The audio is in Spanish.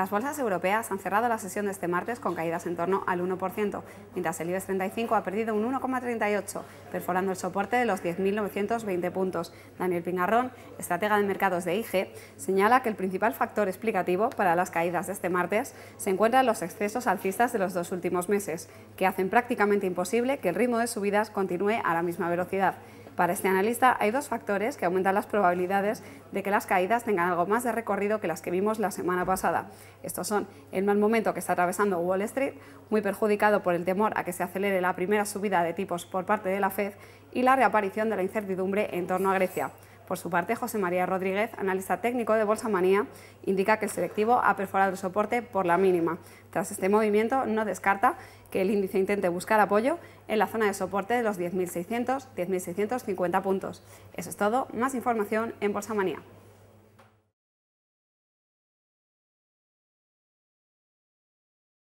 Las bolsas europeas han cerrado la sesión de este martes con caídas en torno al 1%, mientras el IBEX 35 ha perdido un 1,38, perforando el soporte de los 10.920 puntos. Daniel pinarrón estratega de mercados de IG, señala que el principal factor explicativo para las caídas de este martes se encuentran en los excesos alcistas de los dos últimos meses, que hacen prácticamente imposible que el ritmo de subidas continúe a la misma velocidad. Para este analista hay dos factores que aumentan las probabilidades de que las caídas tengan algo más de recorrido que las que vimos la semana pasada. Estos son el mal momento que está atravesando Wall Street, muy perjudicado por el temor a que se acelere la primera subida de tipos por parte de la Fed y la reaparición de la incertidumbre en torno a Grecia. Por su parte, José María Rodríguez, analista técnico de Bolsa Manía, indica que el selectivo ha perforado el soporte por la mínima. Tras este movimiento, no descarta que el índice intente buscar apoyo en la zona de soporte de los 10.600-10.650 puntos. Eso es todo. Más información en Bolsa Manía.